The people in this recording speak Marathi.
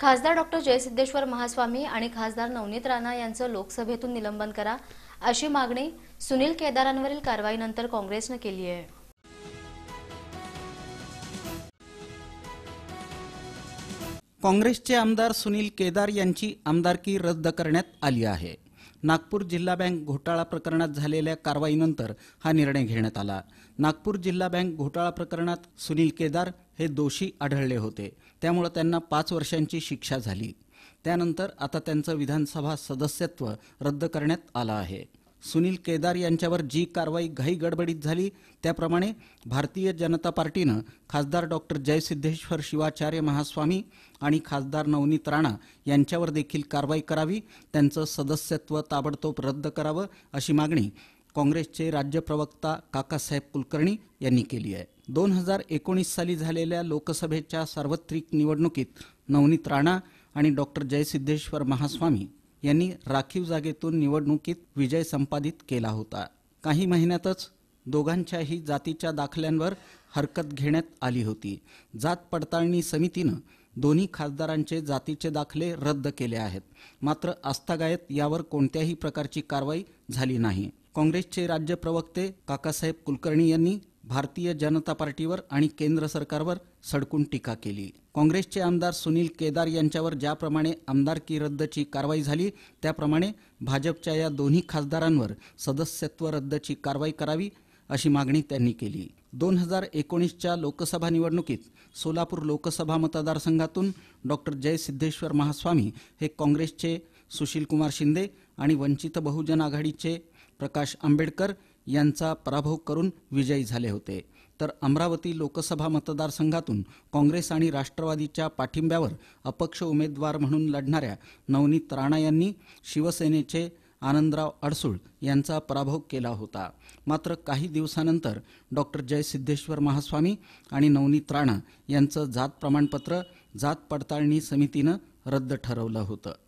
खासदार डॉक्टर जयसिद्धेश्वर महास्वामी आणि खासदार नवनीत राणा यांचं लोकसभेतून निलंबन करा अशी मागणी सुनील केदारांवरील कारवाईनंतर काँग्रेसनं केली आहे काँग्रेसचे आमदार सुनील केदार यांची आमदारकी रद्द करण्यात आली आहे नागपूर जिल्हा बँक घोटाळा प्रकरणात झालेल्या कारवाईनंतर हा निर्णय घेण्यात आला नागपूर जिल्हा बँक घोटाळा प्रकरणात सुनील केदार हे दोषी आढळले होते त्यामुळं त्यांना पाच वर्षांची शिक्षा झाली त्यानंतर आता त्यांचं विधानसभा सदस्यत्व रद्द करण्यात आलं आहे सुनील केदार यांच्यावर जी कारवाई घाई गडबडीत झाली त्याप्रमाणे भारतीय जनता पार्टीनं खासदार डॉक्टर जयसिद्धेश्वर शिवाचार्य महास्वामी आणि खासदार नवनीत राणा यांच्यावर देखील कारवाई करावी त्यांचं सदस्यत्व ताबडतोब रद्द करावं अशी मागणी काँग्रेसचे राज्य प्रवक्ता काकासाहेब कुलकर्णी यांनी केली आहे दोन हजार एकोणीस साली झालेल्या लोकसभेच्या सार्वत्रिक निवडणुकीत नवनीत राणा आणि डॉक्टर जयसिद्धेश्वर महास्वामी यांनी राखीव जागेतून निवडणुकीत विजय संपादित केला होता काही महिन्यातच दोघांच्याही जातीच्या दाखल्यांवर हरकत घेण्यात आली होती जात पडताळणी समितीनं दोन्ही खासदारांचे जातीचे दाखले रद्द केले आहेत मात्र आस्थागायत यावर कोणत्याही प्रकारची कारवाई झाली नाही काँग्रेसचे राज्य प्रवक्ते काकासाहेब कुलकर्णी यांनी भारतीय जनता पार्टीवर आणि केंद्र सरकारवर सडकून टीका केली काँग्रेसचे आमदार सुनील केदार यांच्यावर ज्याप्रमाणे आमदारकी रद्दची कारवाई झाली त्याप्रमाणे भाजपच्या या दोन्ही खासदारांवर सदस्यत्व रद्दची कारवाई करावी अशी मागणी त्यांनी केली दोन हजार एकोणीसच्या लोकसभा निवडणुकीत सोलापूर लोकसभा मतदारसंघातून डॉक्टर जयसिद्धेश्वर महास्वामी हे काँग्रेसचे सुशीलकुमार शिंदे आणि वंचित बहुजन आघाडीचे प्रकाश आंबेडकर यांचा पराभव करून विजयी झाले होते तर अमरावती लोकसभा मतदारसंघातून काँग्रेस आणि राष्ट्रवादीच्या पाठिंब्यावर अपक्ष उमेदवार म्हणून लढणाऱ्या नवनीत राणा यांनी शिवसेनेचे आनंदराव अडसूळ यांचा पराभव केला होता मात्र काही दिवसानंतर डॉक्टर जयसिद्धेश्वर महास्वामी आणि नवनीत राणा यांचं जात प्रमाणपत्र जात पडताळणी समितीनं रद्द ठरवलं होतं